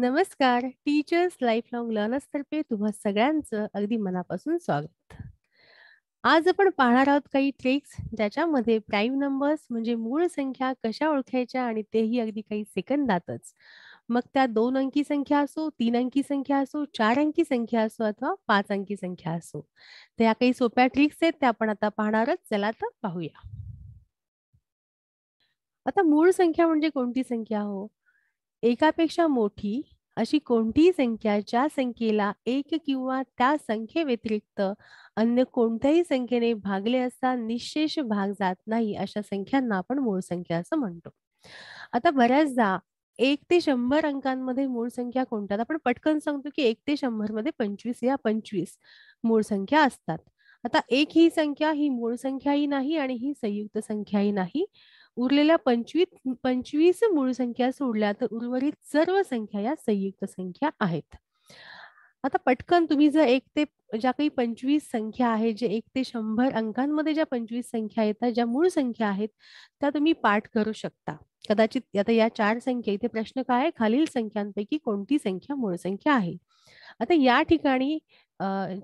नमस्कार teachers life long learners तर्फे तुम्हा सगळ्यांचं अगदी मनापासून स्वागत आज आपण पाहणार आहोत काही ट्रिक्स ज्याच्यामध्ये प्राईम नंबर्स म्हणजे मूळ संख्या कशा ओळखायच्या आणि तेही अगदी काही सेकंदातच मग त्या दोन अंकी संख्या असो तीन अंकी संख्या असो चार अंकी संख्या असो अथवा पाच अंकी संख्या असो तर या काही सोप्या ट्रिक्स आहेत त्या आपण आता पाहणारच चला तर पाहूया आता मूळ संख्या म्हणजे कोणती संख्या हो एकापेक्षा मोठी अशी कोणतीही संख्या ज्या संख्येला एक किंवा त्या संख्ये व्यतिरिक्त अन्य कोणत्याही संख्येने भागले असता निशेष भाग जात नाही अशा संख्यांना आपण मूळ संख्या असं म्हणतो आता बऱ्याचदा एक ते शंभर अंकांमध्ये मूळ संख्या कोणत्या आपण पटकन सांगतो की एक ते शंभर मध्ये पंचवीस या पंचवीस मूळ संख्या असतात आता एक ही संख्या ही मूळ संख्याही नाही आणि ही संयुक्त संख्याही नाही उरलेल्या पंचवीस पंचवीस मूळ संख्या सोडल्या तर उर्वरित सर्व संख्या या संयुक्त संख्या आहेत आता पटकन तुम्ही जर एक ते ज्या काही पंचवीस संख्या आहे जे एक ते शंभर अंकांमध्ये ज्या पंचवीस संख्या येतात ज्या मूळ संख्या आहेत त्या तुम्ही पाठ करू शकता कदाचित आता या चार संख्या इथे प्रश्न काय आहे खालील संख्यांपैकी कोणती संख्या मूळ संख्या आहे आता या ठिकाणी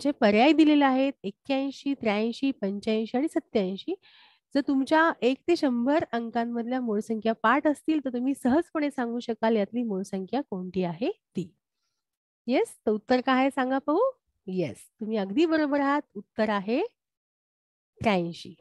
जे पर्याय दिलेले आहेत एक्क्याऐंशी त्र्याऐंशी पंच्याऐंशी आणि सत्याऐंशी जर तुमच्या एक ते शंभर अंकांमधल्या मूळ संख्या पाठ असतील तर तुम्ही सहजपणे सांगू शकाल यातली मूळ संख्या कोणती आहे ती येस तर उत्तर काय आहे सांगा पाहू येस तुम्ही अगदी बरोबर आहात उत्तर आहे त्र्याऐंशी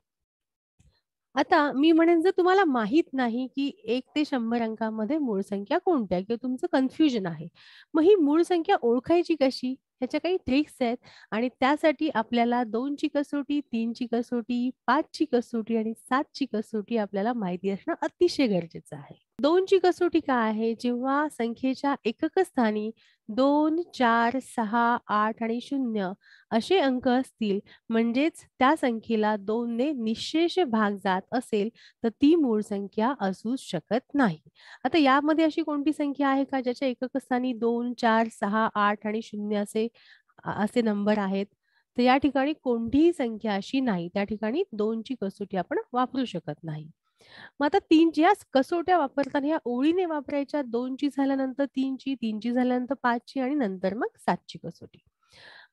आता मी म्हणेन जर तुम्हाला माहित नाही की एक ते शंभर अंकामध्ये मूळ संख्या कोणत्या किंवा तुमचं कन्फ्युजन आहे मग ही मूळ संख्या ओळखायची कशी ह्याच्या काही ट्रिक्स आहेत आणि त्यासाठी आपल्याला दोनची कसोटी तीनची कसोटी पाचची कसोटी आणि सातची कसोटी आपल्याला माहिती असणं अतिशय गरजेचं आहे दोनची कसोटी काय आहे जेव्हा संख्येच्या एकक स्थानी दोन चार सहा आठ आणि शून्य असे अंक असतील म्हणजेच त्या संख्येला दोनने निशेष भाग जात असेल तर ती मूळ संख्या असू शकत नाही आता यामध्ये अशी कोणती संख्या आहे का ज्याच्या एकक स्थानी दोन चार सहा आठ आणि शून्य असे असे नंबर आहेत तर या ठिकाणी कोणतीही संख्या अशी नाही त्या ठिकाणी दोनची कसोटी आपण वापरू शकत नाही मग आता तीनची या कसोट्या वापरताना या ओळीने वापरायच्या दोनची झाल्यानंतर तीनची तीनची झाल्यानंतर पाचची आणि नंतर मग सातची कसोटी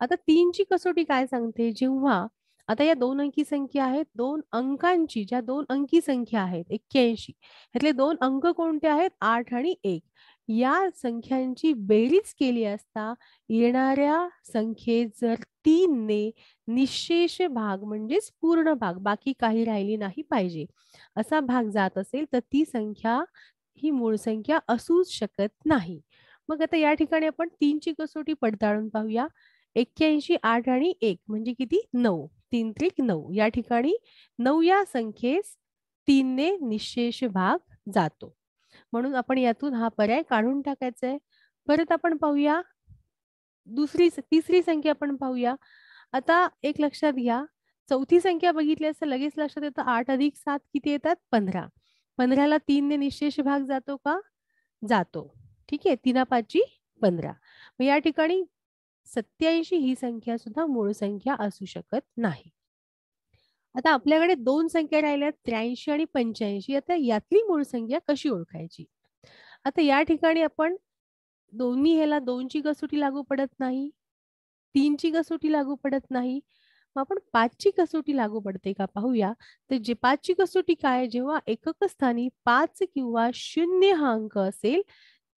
आता तीनची कसोटी काय सांगते जेव्हा आता या दोन अंकी संख्या आहेत दोन अंकांची ज्या दोन अंकी संख्या आहेत एक्क्याऐंशी यातले दोन अंक कोणते आहेत आठ आणि एक या संख्यांची बेरीज केली असता येणाऱ्या संख्येत जर तीनने निशेष भाग म्हणजेच पूर्ण भाग बाकी काही राहिली नाही पाहिजे असा भाग जात असेल तर ती संख्या ही मूळ संख्या असूच शकत नाही मग आता या ठिकाणी आपण तीनची कसोटी पडताळून पाहूया एक्क्याऐंशी आठ आणि एक म्हणजे किती नऊ तीन त्रिक नऊ या ठिकाणी नऊ या संख्येस तीनने निशेष भाग जातो म्हणून आपण यातून हा पर्याय काढून टाकायचा आहे परत आपण पाहूया दुसरी तिसरी संख्या आपण पाहूया आता एक लक्षात घ्या चौथी संख्या बघितली असं लगेच लक्षात येतं आठ अधिक सात किती येतात पंधरा पंधराला ने निशेष भाग जातो का जातो ठीक आहे तिना पाचची पंधरा मग या ठिकाणी सत्याऐंशी ही संख्या सुद्धा मूळ संख्या असू शकत नाही आता आपल्याकडे दोन संख्या राहिल्या त्र्याऐंशी आणि पंच्याऐंशी आता यातली मूळ संख्या कशी ओळखायची आता या ठिकाणी आपण दोन्ही ह्याला दोनची कसोटी लागू पडत नाही तीनची कसोटी लागू पडत नाही मग आपण पाचची कसोटी लागू पडते का पाहूया तर जे पाचची कसोटी काय जेव्हा एकक स्थानी पाच किंवा शून्य हा अंक असेल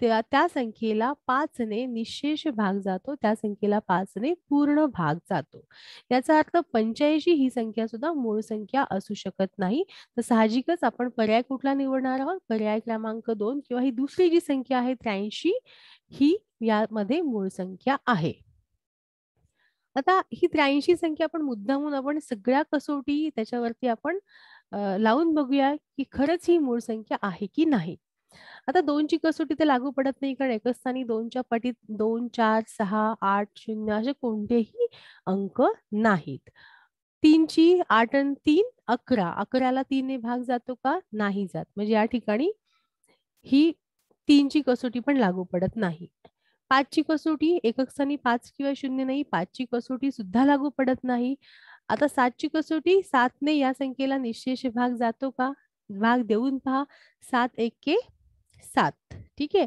त्या त्या संख्येला पाचने निशेष भाग जातो त्या संख्येला पाचने पूर्ण भाग जातो याचा अर्थ पंच्याऐंशी ही संख्या सुद्धा मूळ संख्या असू शकत नाही तर साहजिकच आपण पर्याय कुठला निवडणार आहोत पर्याय क्रमांक दोन किंवा ही दुसरी जी संख्या आहे त्र्याऐंशी ही यामध्ये मूळ संख्या आहे आता ही त्र्याऐंशी संख्या आपण मुद्दामून आपण सगळ्या कसोटी त्याच्यावरती आपण लावून बघूया की खरंच ही मूळ संख्या आहे की नाही आता दोनची कसोटी तर लागू पडत नाही कारण एकस्थानी स्थानी दोनच्या पटीत दोन चार सहा आठ शून्य असे कोणतेही अंक नाहीत तीनची आठ आणि तीन अकरा अकराला तीनने भाग जातो का नाही जात म्हणजे या ठिकाणी ही तीनची कसोटी पण लागू पडत नाही पाचची कसोटी एकक स्थानी पाच किंवा शून्य नाही पाचची कसोटी सुद्धा लागू पडत नाही आता सातची कसोटी सातने या संख्येला निश्चय भाग जातो का भाग देऊन पहा सात एक के सात ठीक आहे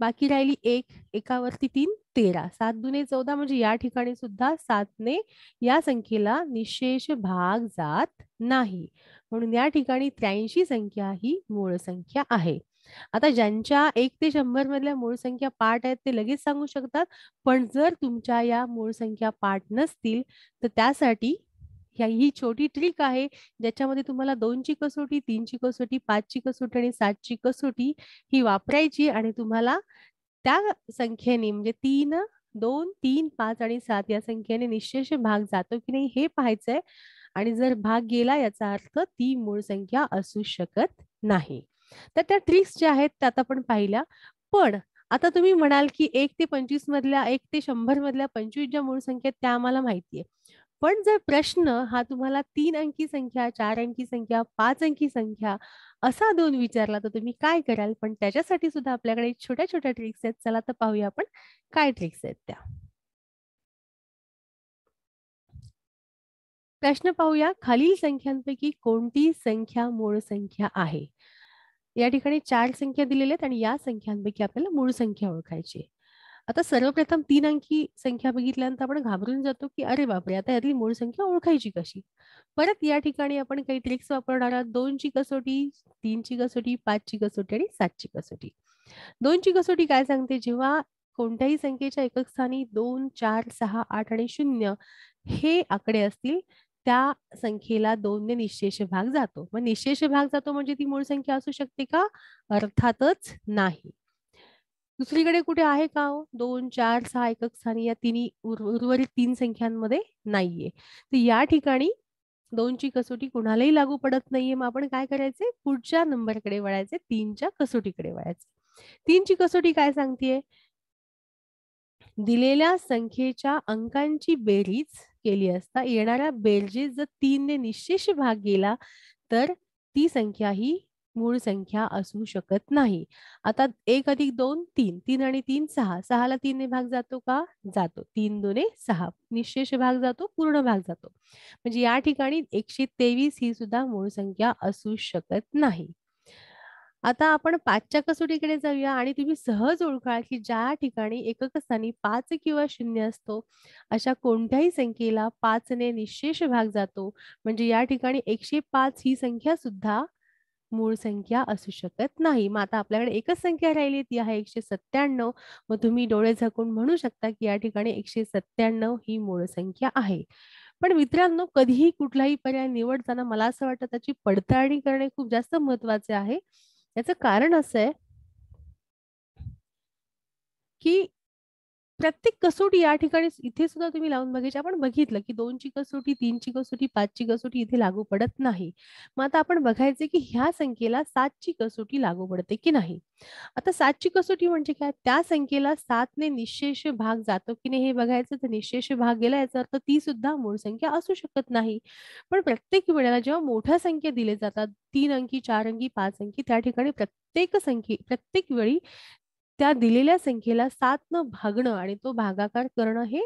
बाकी राहिली एक एकावरती तीन तेरा सात दुने चौदा म्हणजे या ठिकाणी सुद्धा सातने या संख्येला निशेष भाग जात नाही म्हणून या ठिकाणी त्र्याऐंशी संख्या ही मूळ संख्या आहे आता ज्यांच्या एक ते शंभर मधल्या मूळ संख्या पाठ आहेत ते लगेच सांगू शकतात पण जर तुमच्या या मूळ संख्या पाठ नसतील तर त्यासाठी ह्या ही छोटी ट्रिक आहे ज्याच्यामध्ये तुम्हाला दोनची कसोटी तीनची कसोटी पाचची कसोटी आणि सातची कसोटी ही वापरायची आणि तुम्हाला त्या संख्येने म्हणजे तीन दोन तीन पाच आणि सात या संख्येने निश्चय भाग जातो की नाही हे पाहायचंय आणि जर भाग गेला याचा अर्थ ती मूळ संख्या असू शकत नाही तर त्या ट्रिक्स ज्या आहेत त्या आता आपण पाहिल्या पण आता तुम्ही म्हणाल की एक ते पंचवीस मधल्या एक ते शंभर मधल्या पंचवीस ज्या मूळ संख्या त्या आम्हाला माहितीये पण जर प्रश्न हा तुम्हाला तीन अंकी संख्या चार अंकी संख्या पाच अंकी संख्या असा दोन विचारला तर तुम्ही काय कराल पण त्याच्यासाठी सुद्धा आपल्याकडे छोट्या छोट्या ट्रिक्स आहेत चला तर पाहूया आपण काय ट्रिक्स आहेत त्या प्रश्न पाहूया खालील संख्यांपैकी कोणती संख्या मूळ संख्या आहे या ठिकाणी चार संख्या दिलेल्या आहेत आणि या संख्यांपैकी आपल्याला मूळ संख्या ओळखायची आता सर्वप्रथम तीन अंकी संख्या बघितल्यानंतर आपण घाबरून जातो की अरे बापरे आता यातली मूळ संख्या ओळखायची कशी परत या ठिकाणी आपण काही ट्रिक्स वापरणार आहोत दोनची कसोटी तीनची कसोटी पाचची कसोटी आणि सातची कसोटी दोनची कसोटी काय सांगते जेव्हा कोणत्याही संख्येच्या एकक स्थानी दोन चार सहा आठ आणि शून्य हे आकडे असतील त्या संख्येला ने निशेष भाग जातो मग निशेष भाग जातो म्हणजे ती मूळ संख्या असू शकते का अर्थातच नाही दुसरीकडे कुठे आहे का हो दोन चार सहा एकक स्थानी या तिन्ही उर्वरित तीन संख्यांमध्ये नाहीये तर या ठिकाणी दोनची कसोटी कोणालाही लागू पडत नाहीये मग आपण काय करायचे पुढच्या नंबरकडे वळायचे तीनच्या कसोटीकडे वळायचे तीनची कसोटी काय सांगतेय दिलेल्या संख्येच्या अंकांची बेरीज केली असता येणाऱ्या बेरजेस जर तीनने निश्चित भाग गेला तर ती संख्या ही मूळ संख्या असू शकत नाही आता एक अधिक दोन तीन तीन आणि तीन सहा सहाला ने भाग जातो का जातो तीन दोने सहा निशेष भाग जातो पूर्ण भाग जातो म्हणजे या ठिकाणी एकशे तेवीस ही सुद्धा मूळ संख्या असू शकत नाही आता आपण पाचच्या कसोटीकडे जाऊया आणि तुम्ही सहज ओळखाल की ज्या ठिकाणी एकक स्थानी पाच किंवा शून्य असतो अशा कोणत्याही संख्येला पाचने निशेष भाग जातो म्हणजे या ठिकाणी एकशे पाच ही संख्या सुद्धा मूळ संख्या असू शकत नाही मग आता आपल्याकडे एकच संख्या राहिली ती आहे एकशे सत्त्याण्णव मग तुम्ही डोळे झाकून म्हणू शकता की या ठिकाणी एकशे सत्त्याण्णव ही मूळ संख्या आहे पण मित्रांनो कधीही कुठलाही पर्याय निवडताना मला असं वाटतं त्याची पडताळणी करणे खूप जास्त महत्वाचे आहे याच कारण असं आहे की प्रत्येक कसोटी या ठिकाणी इथे सुद्धा तुम्ही लावून बघायची आपण बघितलं की दोनची कसोटी तीनची कसोटी पाचची कसोटी इथे लागू पडत नाही मग आता आपण बघायचं की ह्या संख्येला सातची कसोटी लागू पडते की नाही आता सातची कसोटी म्हणजे काय त्या संख्येला सातने निशेष भाग जातो की नाही हे बघायचं तर निशेष भाग गेला याचा अर्थ ती सुद्धा मूळ संख्या असू शकत नाही पण प्रत्येक वेळेला जेव्हा मोठ्या संख्या दिले जातात तीन अंकी चार अंकी पाच अंकी त्या ठिकाणी प्रत्येक संख्ये प्रत्येक वेळी त्या दिलेल्या संख्येला सात न भागणं आणि तो भागाकार करणं हे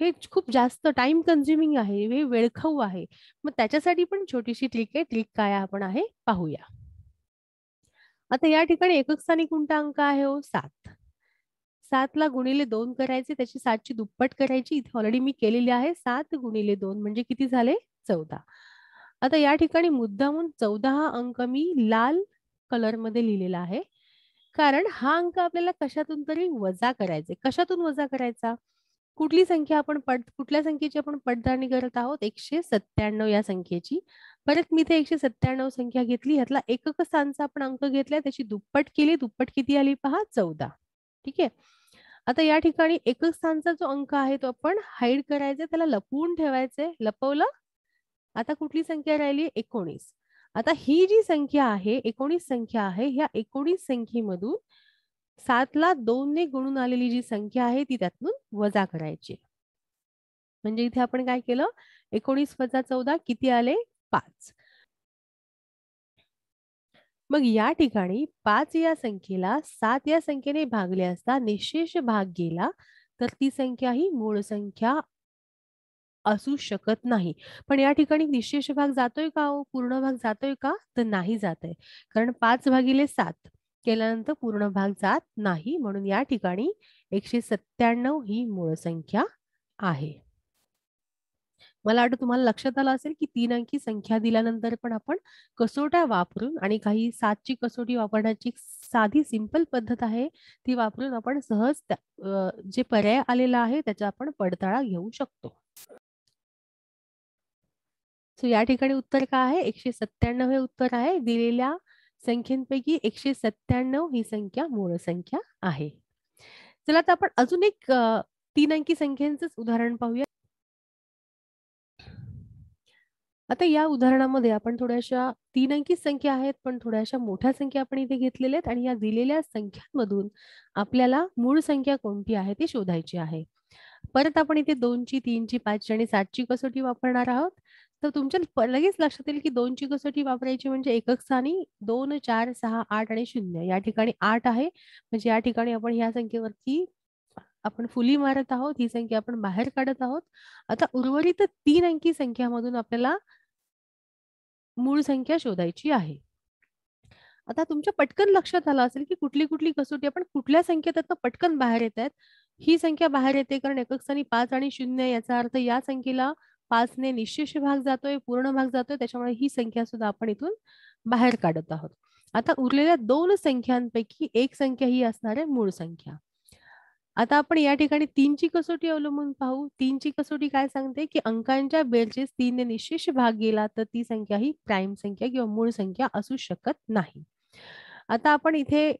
हे खूप जास्त टाइम कन्झ्युमिंग आहे हे वेळखाऊ आहे मग त्याच्यासाठी पण छोटीशी ट्रिक आहे ट्रिक काय आपण आहे पाहूया आता या ठिकाणी एकक स्थानी कोणता अंक आहे हो सात सातला गुणिले दोन करायचे त्याची सातची दुप्पट करायची इथे ऑलरेडी मी केलेली आहे सात गुणिले दोन म्हणजे किती झाले चौदा आता या ठिकाणी मुद्दामून चौदा हा अंक मी लाल कलरमध्ये लिहिलेला आहे कारण हा अंक आपल्याला कशातून तरी वजा करायचे कशातून वजा करायचा कुठली संख्या आपण पट कुठल्या संख्येची आपण पडताळणी करत आहोत एकशे सत्त्याण्णव या संख्येची परत मी इथे एकशे सत्त्याण्णव संख्या घेतली ह्यातला एकक स्थानचा आपण अंक घेतलाय त्याची दुप्पट केली दुप्पट किती आली पहा चौदा ठीक आहे आता या ठिकाणी एकक स्थानचा जो अंक आहे तो आपण हाईड करायचा त्याला लपवून ठेवायचे लपवलं आता कुठली संख्या राहिली एकोणीस आता ही जी संख्या आहे एकोणीस संख्या आहे ह्या एकोणीस संख्येमधून ला दोन ने गुणून आलेली जी संख्या आहे ती त्यातून वजा करायची म्हणजे इथे आपण काय केलं एकोणीस वजा चौदा किती आले पाच मग या ठिकाणी पाच या संख्येला सात या संख्येने भागले असता निशेष भाग गेला तर ती संख्या ही मूळ संख्या असू शकत नाही पण या ठिकाणी निशेष भाग जातोय का हो? पूर्ण भाग जातोय का तर नाही जात आहे कारण पाच भागिले सात केल्यानंतर पूर्ण भाग जात नाही म्हणून या ठिकाणी एकशे सत्त्याण्णव ही मूळ संख्या आहे मला वाटतं तुम्हाला लक्षात आलं असेल की तीन अंकी संख्या दिल्यानंतर पण आपण कसोट्या वापरून आणि काही सातची कसोटी वापरण्याची साधी सिंपल पद्धत आहे ती वापरून आपण सहज जे पर्याय आलेला आहे त्याचा आपण पडताळा घेऊ शकतो सो या ठिकाणी उत्तर काय आहे एकशे सत्त्याण्णव हे उत्तर आहे दिलेल्या संख्येपैकी एकशे सत्त्याण्णव ही संख्या मूळ संख्या आहे चला आता आपण अजून एक तीन अंकी संख्यांच उदाहरण पाहूया आता या उदाहरणामध्ये आपण थोड्याशा तीन अंकी संख्या आहेत पण थोड्याशा मोठ्या संख्या आपण इथे घेतलेल्या आहेत आणि या दिलेल्या संख्यांमधून आपल्याला मूळ संख्या कोणती आहे ती शोधायची आहे परत आपण इथे दोनची तीनची पाचची आणि सातची कसोटी वापरणार आहोत तर तुमच्या लगेच लक्षात येईल की दोनची कसोटी वापरायची म्हणजे एकक स्थानी दोन चार सहा आठ आणि शून्य या ठिकाणी आठ आहे म्हणजे या ठिकाणी आपण ह्या संख्येवरती आपण फुली मारत आहोत ही संख्या आपण बाहेर काढत आहोत आता उर्वरित तीन अंकी संख्यामधून आपल्याला मूळ संख्या शोधायची आहे आता तुमच्या पटकन लक्षात आलं असेल की कुठली कुठली कसोटी आपण कुठल्या संख्येत पटकन बाहेर येत आहेत ही संख्या बाहेर येते कारण एकक स्थानी पाच आणि शून्य याचा अर्थ या संख्येला पाचने निशेष भाग जातोय पूर्ण भाग जातोय त्याच्यामुळे ही संख्या सुद्धा आपण इथून बाहेर काढत आहोत आता उरलेल्या दोन संख्यांपैकी एक संख्या ही असणार आहे मूळ संख्या आता आपण या ठिकाणी तीनची कसोटी अवलंबून पाहू तीनची कसोटी काय सांगते की अंकांच्या बेलचेस तीनने निशेष भाग गेला तर ती संख्या ही प्राईम संख्या किंवा मूळ संख्या असू शकत नाही आता आपण इथे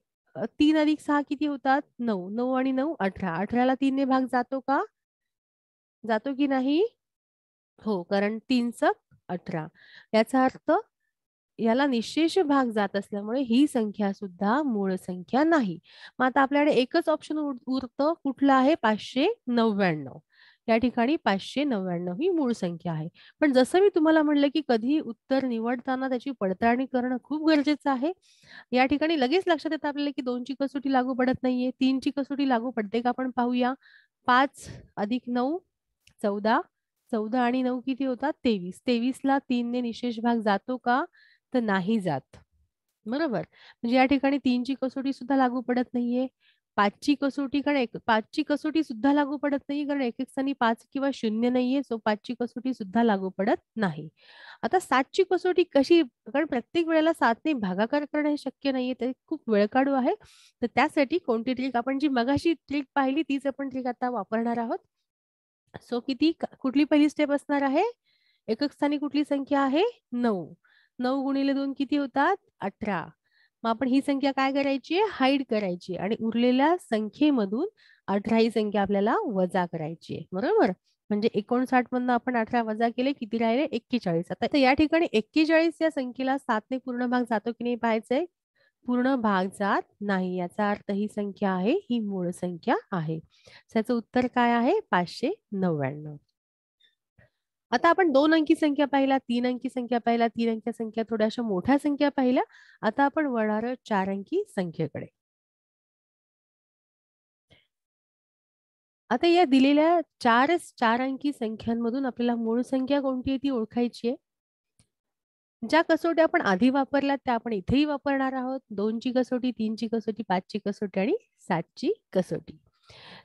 तीन अधिक सहा किती होतात नऊ नऊ आणि नऊ अठरा अठराला तीनने भाग जातो का जातो की नाही हो कारण तीन चक अठरा याचा अर्थ याला निशेष भाग जात असल्यामुळे ही संख्या सुद्धा मूळ संख्या नाही मग आता आपल्याकडे एकच ऑप्शन उरतं कुठलं आहे पाचशे नव्याण्णव या ठिकाणी पाचशे नव्याण्णव ही मूळ संख्या आहे पण जसं मी तुम्हाला म्हणलं की कधी उत्तर निवडताना त्याची पडताळणी करणं खूप गरजेचं आहे या ठिकाणी लगेच लक्षात येतं आपल्याला की दोनची कसोटी लागू पडत नाहीये तीनची कसोटी लागू पडते का आपण पाहूया पाच अधिक नऊ चौदा चौदा आणि नऊ किती होतात तेवीस तेवीसला तीनने निशेष भाग जातो का तर नाही जात बरोबर म्हणजे या ठिकाणी तीनची कसोटी सुद्धा लागू पडत नाहीये पाचची कसोटी कारण एक पाचची कसोटी सुद्धा लागू पडत नाही कारण एक एक स्थानी पाच किंवा शून्य नाहीये सो पाचची कसोटी सुद्धा लागू पडत नाही आता सातची कसोटी कशी कारण प्रत्येक वेळेला सातने भागाकार करणे हे शक्य नाहीये ते खूप वेळकाडू आहे तर त्यासाठी कोणती ट्रिक आपण जी मगाशी ट्रिक पाहिली तीच आपण ट्रिक आता वापरणार आहोत सो किती कुठली पहिली स्टेप असणार आहे एकक स्थानी कुठली संख्या आहे नऊ नऊ गुणिले दोन किती होतात अठरा मग आपण ही संख्या काय करायची आहे हाईड करायची आणि उरलेल्या संख्येमधून अठरा ही संख्या आपल्याला वजा करायची आहे बरोबर म्हणजे एकोणसाठ मधनं आपण अठरा वजा केले किती राहिले एक्केचाळीस आता या ठिकाणी एक्केचाळीस या संख्येला ने पूर्ण भाग जातो की नाही पाहायचंय पूर्ण भाग जात नाही याचा अर्थ ही संख्या आहे ही मूळ संख्या आहे त्याचं उत्तर काय आहे पाचशे नव्याण्णव आता आपण दोन अंकी संख्या पाहिला तीन अंकी संख्या पाहिला तीन अंकी संख्या थोड्याशा मोठ्या संख्या पाहिल्या आता आपण वळणार चार अंकी संख्येकडे आता या दिलेल्या चारच चार अंकी संख्यांमधून आपल्याला मूळ संख्या कोणती आहे ती ओळखायची आहे ज्या कसोट्या आपण आधी वापरल्यात त्या आपण इथेही वापरणार आहोत दोनची कसोटी तीनची कसोटी पाचची कसोटी आणि सातची कसोटी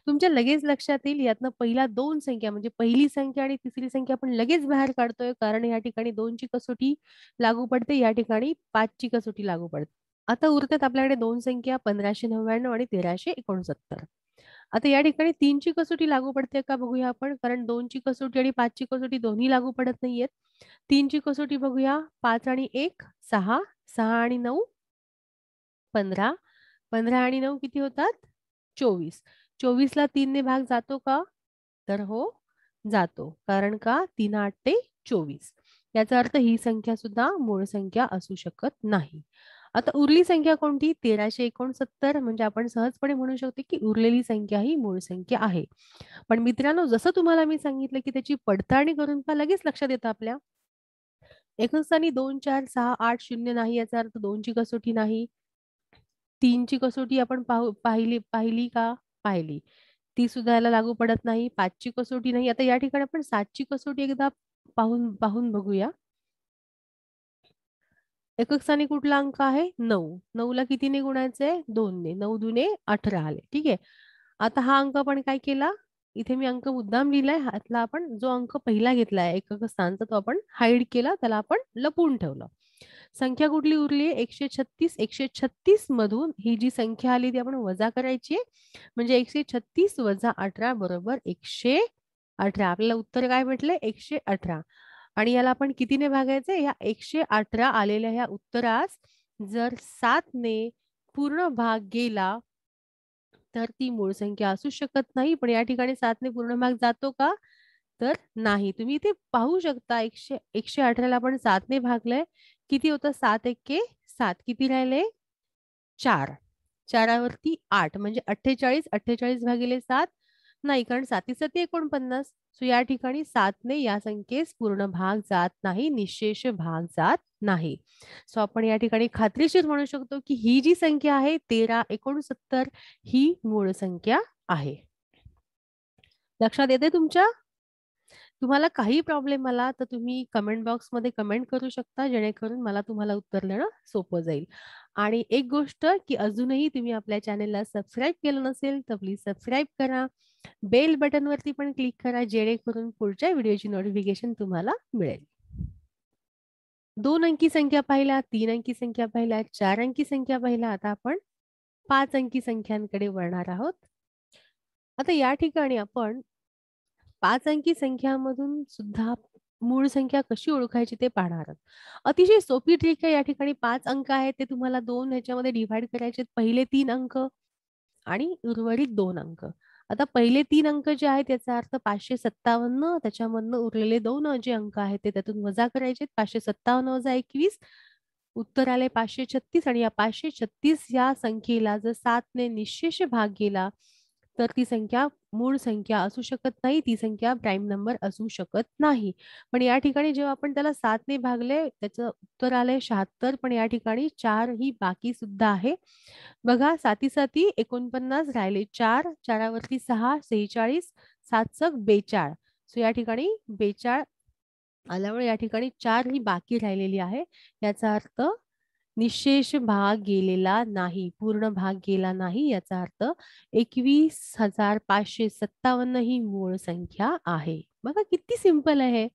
तुमच्या लगेच लक्षात येईल यातनं पहिला दोन संख्या म्हणजे पहिली संख्या आणि तिसरी संख्या आपण लगेच बाहेर काढतोय कारण या ठिकाणी दोनची कसोटी लागू पडते या ठिकाणी पाचची कसोटी लागू पडते आता उरतात आपल्याकडे दोन संख्या पंधराशे नव्याण्णव आणि तेराशे एकोणसत्तर आता या ठिकाणी तीनची कसोटी लागू पडते का बघूया आपण कारण दोनची कसोटी आणि पाचची कसोटी दोन्ही लागू पडत नाहीयेत तीनची कसोटी बघूया पाच आणि एक सहा सहा आणि नऊ पंधरा पंधरा आणि नऊ किती होतात चोवीस चोवीसला ने भाग जातो का तर हो जातो कारण का तीन आठ ते चोवीस याचा अर्थ ही संख्या सुद्धा मूळ संख्या असू शकत नाही आता उरली संख्या कोणती तेराशे एकोणसत्तर म्हणजे आपण सहजपणे म्हणू शकतो की उरलेली संख्या ही मूळ संख्या आहे पण मित्रांनो जसं तुम्हाला मी सांगितलं की त्याची पडताळणी करून का लगेच लक्षात येतं आपल्या एकूण स्थानी दोन चार सहा आठ शून्य नाही याचा अर्थ दोनची कसोटी नाही तीनची कसोटी आपण पाहू पाहिली पाहिली का पाहिली ती सुद्धा याला लागू पडत नाही पाचची कसोटी नाही आता या ठिकाणी आपण सातची कसोटी एकदा पाहून पाहून बघूया एकक स्थानी कुठला अंक आहे नऊ नऊला कितीने गुणायचे दोनने नऊ दुने अठरा आले ठीक आहे आता हा अंक आपण काय केला इथे मी अंक मुद्दाम लिहिलाय हातला आपण जो अंक पहिला घेतलाय एकक स्थानचा तो आपण हाईड केला त्याला आपण लपून ठेवलं संख्या कुठली उरली एकशे छत्तीस एकशे छत्तीस मधून ही जी संख्या आली ती आपण वजा करायची म्हणजे एकशे छत्तीस वजा अठरा बरोबर एकशे अठरा आपल्याला उत्तर काय म्हटलंय एकशे अठरा आणि याला आपण कितीने भागायचं या एकशे अठरा आलेल्या ह्या उत्तरास जर सातने पूर्ण भाग गेला तर ती मूळ संख्या असू शकत नाही पण या ठिकाणी सातने पूर्ण भाग जातो का तर नाही तुम्ही इथे पाहू शकता एकशे एकशे अठराला आपण सातने भागलंय किती होतं सात एके सात किती राहिले चार चारावरती आठ म्हणजे अठ्ठेचाळीस अठ्ठेचाळीस भागिले सात नाही कारण साती सती एकोणपन्नास सो या ठिकाणी सातने या संख्येस पूर्ण भाग जात नाही निशेष भाग जात नाही सो आपण या ठिकाणी खात्रीशीर म्हणू शकतो की ही जी संख्या आहे तेरा एकोणसत्तर ही मूळ संख्या आहे लक्षात येते तुमच्या तुम्हाला काही प्रॉब्लेम आला तर तुम्ही कमेंट बॉक्समध्ये कमेंट करू शकता जेणेकरून मला तुम्हाला उत्तर देणं सोपं जाईल आणि एक गोष्ट की अजूनही तुम्ही आपल्या चॅनेलला सबस्क्राईब केलं नसेल तर प्लीज सबस्क्राईब करा बेल बटनवरती पण क्लिक करा जेणेकरून पुढच्या व्हिडिओची नोटिफिकेशन तुम्हाला मिळेल दोन अंकी संख्या पाहिला तीन अंकी संख्या पाहिला चार अंकी संख्या पाहिला आता आपण पाच अंकी संख्यांकडे वळणार आहोत आता या ठिकाणी आपण पाच अंकी संख्यामधून सुद्धा मूळ संख्या कशी ओळखायची ते पाहणार आहोत अतिशय सोपी ट्रिक आहे या ठिकाणी पाच अंक आहेत ते तुम्हाला दोन ह्याच्यामध्ये डिव्हाइड करायचे पहिले तीन अंक आणि उर्वरित दोन अंक आता पहिले तीन अंक जे आहेत त्याचा अर्थ पाचशे सत्तावन्न त्याच्यामधनं उरलेले दोन जे अंक आहेत ते त्यातून वजा करायचे पाचशे सत्तावन्न वजा एकवीस उत्तर आले छत्तीस आणि या पाचशे छत्तीस या संख्येला जर 7 ने निशेष भाग गेला तर ती संख्या मूळ संख्या असू शकत नाही ती संख्या प्राईम नंबर असू शकत नाही पण या ठिकाणी जेव्हा आपण त्याला सातने भागले त्याचं उत्तर आलंय शहात्तर पण या ठिकाणी चार ही बाकी सुद्धा आहे बघा साती साती एकोणपन्नास राहिले चार चारावरती सहा सेहेचाळीस सक बेचाळ सो या ठिकाणी बेचाळ आल्यामुळे या ठिकाणी चार ही बाकी राहिलेली आहे याचा अर्थ निशेष भाग गेलेला नाही पूर्ण भाग गेला नाही याचा अर्थ एकवीस हजार पाचशे सत्तावन्न ही मूळ संख्या आहे बघा किती सिंपल आहे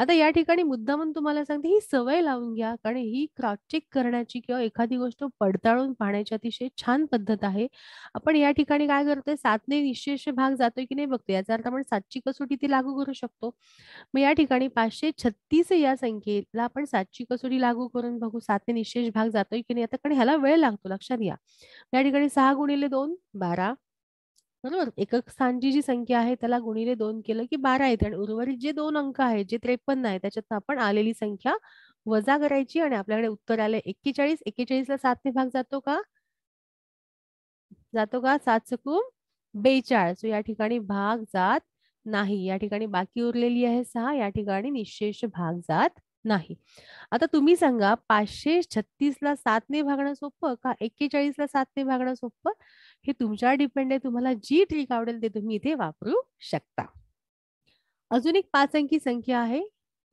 आता या ठिकाणी मुद्दा म्हणून तुम्हाला सांगते ही सवय लावून घ्या कारण ही क्रॉस चेक करण्याची किंवा एखादी गोष्ट पडताळून पाहण्याची अतिशय छान पद्धत आहे आपण या ठिकाणी काय करतोय सातने विशेष भाग जातोय की नाही बघतो याचा अर्थ आपण सातची कसोटी ती लागू करू शकतो मग या ठिकाणी पाचशे छत्तीस या संख्येला आपण सातची कसोटी लागू करून बघू सातने निश्चेष भाग जातोय की नाही आता कारण ह्याला वेळ लागतो लक्षात घ्या या ठिकाणी सहा गुणिले दोन बारा बरोबर एकक स्थानची जी संख्या आहे त्याला गुणिले दोन केलं की बारा येते आणि उर्वरित जे दोन अंक आहेत जे त्रेपन्न आहे त्याच्यातनं आपण आलेली संख्या वजा करायची आणि आपल्याकडे उत्तर आले एक्केचाळीस एक्केचाळीसला ने भाग जातो का जातो का सात सकू सो या ठिकाणी भाग जात नाही या ठिकाणी बाकी उरलेली आहे सहा या ठिकाणी निशेष भाग जात नाही आता तुम्ही सांगा पाचशे छत्तीस ला ने भागणं सोपं का एक्केचाळीस ला ने भागणं सोपं हे तुमच्यावर डिपेंड आहे तुम्हाला जी ट्रिक आवडेल ते तुम्ही इथे वापरू शकता अजून एक पाच अंकी संख्या आहे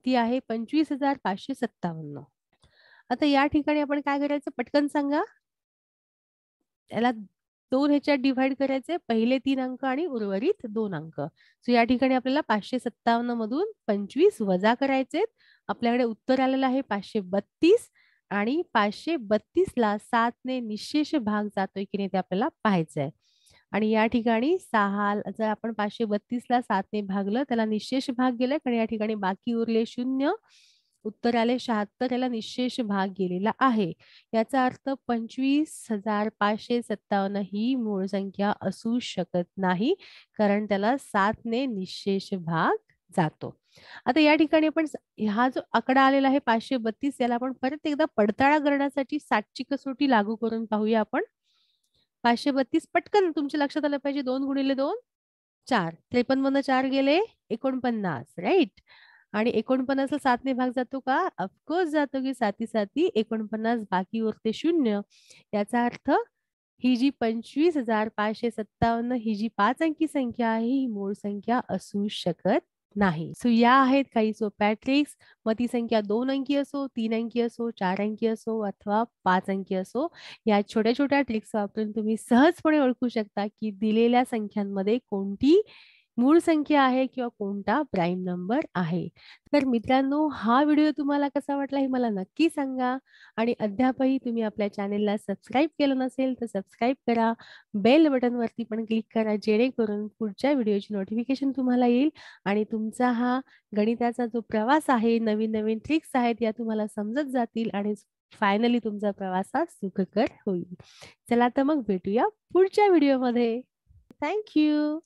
ती आहे पंचवीस हजार पाचशे सत्तावन्न आता या ठिकाणी आपण काय करायचं पटकन सांगा याला दोन ह्याच्यात डिव्हाइड करायचे पहिले तीन अंक आणि उर्वरित दोन अंक सो या ठिकाणी आपल्याला पाचशे सत्तावन्न मधून पंचवीस वजा करायचे आपल्याकडे उत्तर आलेलं आहे पाचशे बत्तीस आणि पाचशे बत्तीस ला सात ने निशेष भाग जातोय की नाही ते आपल्याला पाहायचं आहे आणि या ठिकाणी सहा जर आपण पाचशे बत्तीस ला सात ने भागलं त्याला निशेष भाग गेलाय कारण या ठिकाणी बाकी उरले शून्य उत्तर आले शहात्तर याला निशेष भाग गेलेला आहे याचा अर्थ पंचवीस हजार पाचशे सत्तावन्न ही मूळ संख्या असू शकत नाही कारण त्याला ने निशेष भाग जातो आता या ठिकाणी आपण हा जो आकडा आलेला आहे पाचशे बत्तीस याला आपण परत एकदा पडताळा करण्यासाठी सातची कसोटी लागू करून पाहूया आपण पाचशे बत्तीस पटकन तुमच्या लक्षात आलं पाहिजे दोन गुणिले दोन चार त्रेपन्न मधनं चार गेले एकोणपन्नास राईट आणि एकोणपन्नासला सातने भाग जातो का ऑफकोर्स जातो की साती साती एकोणपन्नास बाकी उरते शून्य याचा अर्थ ही जी पंचवीस हजार पाचशे सत्तावन्न ही जी पाच अंकी संख्या आहे ही मूळ संख्या असू शकत नाही सो या आहेत काही सोप्या ट्रिक्स मग ती संख्या दोन अंकी असो तीन अंकी असो चार अंकी असो अथवा पाच अंकी असो या छोट्या छोट्या ट्रिक्स वापरून तुम्ही सहजपणे ओळखू शकता की दिलेल्या संख्यांमध्ये कोणती मूळ संख्या आहे किंवा कोणता प्राईम नंबर आहे तर मित्रांनो हा व्हिडिओ तुम्हाला कसा वाटला हे मला नक्की सांगा आणि अद्यापही तुम्ही आपल्या चॅनेलला सबस्क्राईब केलं नसेल तर सबस्क्राईब करा बेल बटनवरती पण क्लिक करा जेणेकरून पुढच्या व्हिडिओची नोटिफिकेशन तुम्हाला येईल आणि तुमचा हा गणिताचा जो प्रवास आहे नवीन नवीन ट्रिक्स आहेत या तुम्हाला समजत जातील आणि फायनली तुमचा प्रवास हा सुखकर होईल चला तर मग भेटूया पुढच्या व्हिडिओमध्ये थँक्यू